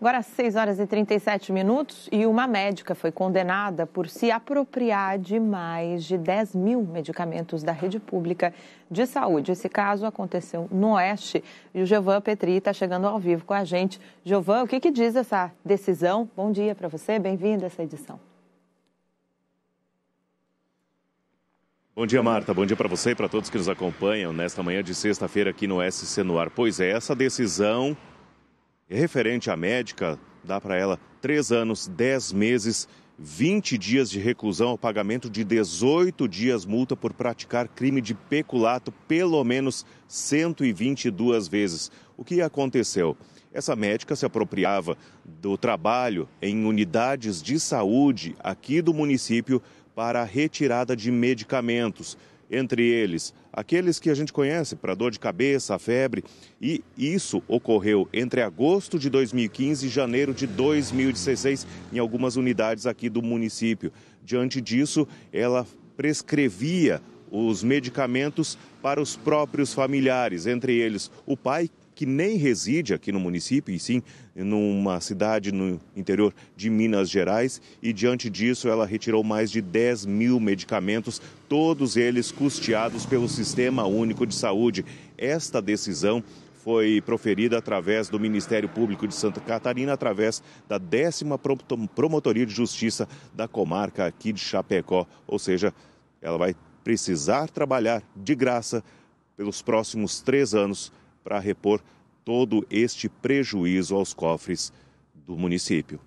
Agora, 6 horas e 37 minutos, e uma médica foi condenada por se apropriar de mais de 10 mil medicamentos da rede pública de saúde. Esse caso aconteceu no Oeste e o Giovan Petri está chegando ao vivo com a gente. Giovan, o que, que diz essa decisão? Bom dia para você, bem-vindo a essa edição. Bom dia, Marta. Bom dia para você e para todos que nos acompanham nesta manhã de sexta-feira aqui no SC Noir. Pois é, essa decisão referente à médica, dá para ela três anos, dez meses, 20 dias de reclusão ao pagamento de 18 dias multa por praticar crime de peculato pelo menos 122 vezes. O que aconteceu? Essa médica se apropriava do trabalho em unidades de saúde aqui do município para a retirada de medicamentos entre eles aqueles que a gente conhece para dor de cabeça, febre, e isso ocorreu entre agosto de 2015 e janeiro de 2016 em algumas unidades aqui do município. Diante disso, ela prescrevia os medicamentos para os próprios familiares, entre eles o pai que nem reside aqui no município, e sim numa cidade no interior de Minas Gerais. E diante disso, ela retirou mais de 10 mil medicamentos, todos eles custeados pelo Sistema Único de Saúde. Esta decisão foi proferida através do Ministério Público de Santa Catarina, através da décima Promotoria de Justiça da comarca aqui de Chapecó. Ou seja, ela vai precisar trabalhar de graça pelos próximos três anos para repor todo este prejuízo aos cofres do município.